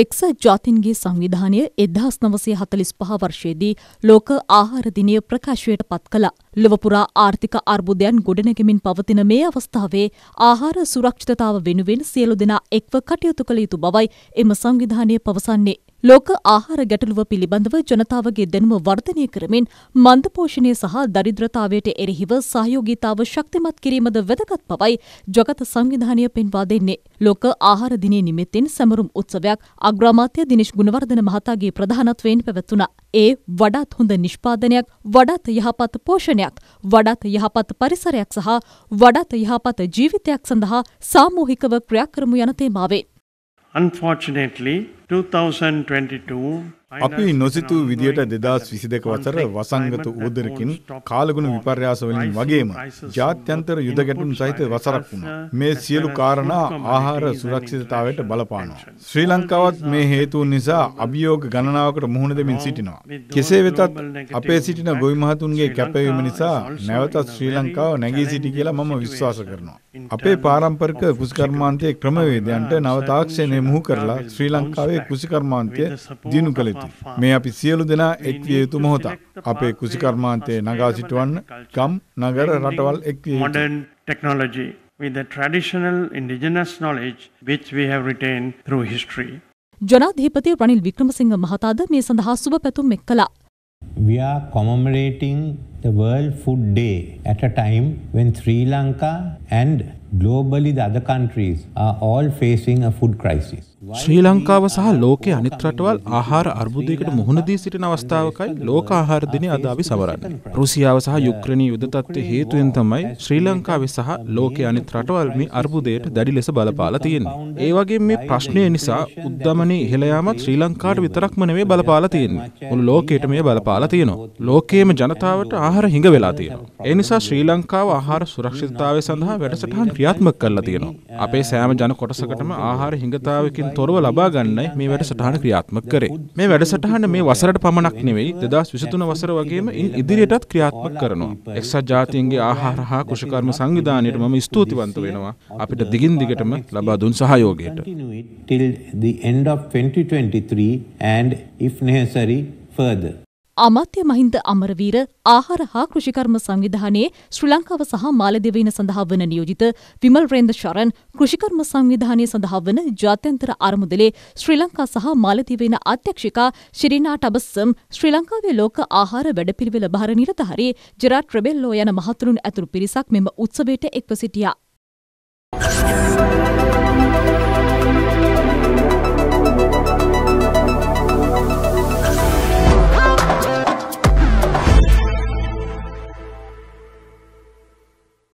එක්සත් ජාතින්ගේ සංවිධානය එදහස් නවසේ හතලිස් පහ වර්ෂයේදී ලෝක ආහාරදිනය ප්‍රකාශවයට පත් කළ ලොවපුරා ආර්ථික අර්බුදයන් ගොඩනැගමින් පවතින මේ අවස්ථාවේ ආහාර සුරක්ෂිතතාව වෙනුවෙන් සියලු දෙනා එක්ව කටයුතු කළ යුතු බවයි එම සංවිධානය පවසන්නේ. ලෝක ආහාර ගැටලුව පිළිබඳව ජනතාවගේ දැනුම වර්ධනය කරමින් මන්දපෝෂණය සහ දරිද්‍රතාවයට එරෙහිව සහයෝගීතාව ශක්තිමත් කිරීමද වැදගත් පවයි ජගත සංවිධානය පෙන්වා දෙන්නේ. ලෝක ආහාර දිනේ නිමිත්තෙන් සැමරුම් උත්සවයක් අග්‍රාමාත්‍ය දිනේෂ් ගුණවර්ධන මහතාගේ ප්‍රධානත්වයෙන් පැවැත්වුණා. ඒ වඩාත් හොඳ නිෂ්පාදනයක්, වඩාත් යහපත් පෝෂණයක්, වඩාත් යහපත් පරිසරයක් සහ වඩාත් යහපත් ජීවිතයක් සඳහා සාමූහිකව ක්‍රියාකරමු යන තේමාවෙන්. Unfortunately, අපි නොසිතූ විදියට දෙදස් විසි දෙක වසර වසංගත ඕදරකින් කාලගුණ විපර්යාසවලින් වගේම ජාත්‍යන්තර යුදගැටුම් සහිත වසරක් වුණ. මේ සියලු කාරණා ආහාර සුරක්ෂිතතාවට බලපානවා. ශ්‍රී ලංකාවත් මේ හේතුව නිසා අභියෝග ගණනාවකට මුහුණ දෙමින් සිටිනවා. කෙසේ වෙතත් අපේ සිටින ගොවිමහතුන්ගේ කැපවීම නිසා නැවතත් ශ්‍රී ලංකාව නැගී සිටි කියලා මම විශ්වාස කරනවා. අපේ පාරම්පරික පුස්කර්මාන්තයේ ක්‍රමවේදයන්ට නව තාක්ෂණය මුහු කරලා ශ්‍රී ලංකාවේ කුසිකර්මාන්තය දිනු කළෙති. මේ අපි සියලු දෙනා එක්විය යුතු මොහොතක්. අපේ කුසිකර්මාන්තයේ නගා සිටවන්න ගම් නගර රටවල් එක්විය යුතු. Modern technology with the traditional indigenous knowledge which we have retained through history. ජනාධිපති රනිල් වික්‍රමසිංහ මහතාද මේ සඳහා සුබ පැතුම් එක් කළා. We are commemorating the World Food Day at a time when Sri Lanka and globally the other countries are all facing a food crisis. ශ්‍රී ලංකාව සහ ලෝකෙ අනිත් රටවල් ආහාර අර්බුදයකට මුහුණදී සිටින අවස්ථාවකයි ලෝක ආහාර දිනය අද අපි සමරන්නේ. රුසියාව සහ යුක්‍රේනී යුද තත්ත්වය හේතුවෙන් තමයි ශ්‍රී ලංකාවේ සහ ලෝකෙ අනිත් රටවල් මේ අර්බුදයට දැඩි ලෙස බලපාලා තියෙන්නේ. ඒ වගේම මේ ප්‍රශ්නය නිසා උද්දමනයේ ඉහළ යාමත් ශ්‍රී ලංකාවට විතරක්ම නෙවෙයි බලපාලා තියෙන්නේ. මුළු ලෝකෙටම මේ බලපාලා තියෙනවා. ලෝකයේම ජනතාවට ආහාර ආහාර හිඟ වෙලා තියෙනවා. ඒ නිසා ශ්‍රී ලංකාව ආහාර සුරක්ෂිතතාවය සඳහා වැඩසටහන් ක්‍රියාත්මක කරලා තියෙනවා. අපේ සෑම ජන කොටසකටම ආහාර හිඟතාවයකින් තොරව ලබා ගන්නයි මේ වැඩසටහන ක්‍රියාත්මක කරේ. මේ වැඩසටහන මේ වසරට පමණක් නෙවෙයි 2023 වසර වගේම ඉන් ඉදිරියටත් ක්‍රියාත්මක කරනවා. එක්සත් ජාතීන්ගේ ආහාර හා කෘෂිකර්ම සංවිධානයට මම ස්තුතිවන්ත වෙනවා අපිට දිගින් දිගටම ලබා දුන් සහයෝගයට. till the end of 2023 and if necessary further අමාත්‍ය මහින්ද අමරවීර ආහාර හා කෘෂිකර්ම සංවිධානයේ ශ්‍රී ලංකාව සහ මාලදිවයින සඳහා වන නියෝජිත විමල් රේන්ද ශරන් කෘෂිකර්ම සංවිධානය සඳහා වන ජාත්‍යන්තර අරමුදලේ ශ්‍රී ලංකා සහ මාලදිවයින අධ්‍යක්ෂිකා ශිරිනා ටබස්සම් ශ්‍රී ලංකාවේ ලෝක ආහාර වැඩපිළිවෙළ භාර නිලධාරී ජෙරාට් රෙබෙල්ලෝ යන මහතුරුන් ඇතුළු පිරිසක් මෙම උත්සවයට එක්ව සිටියා.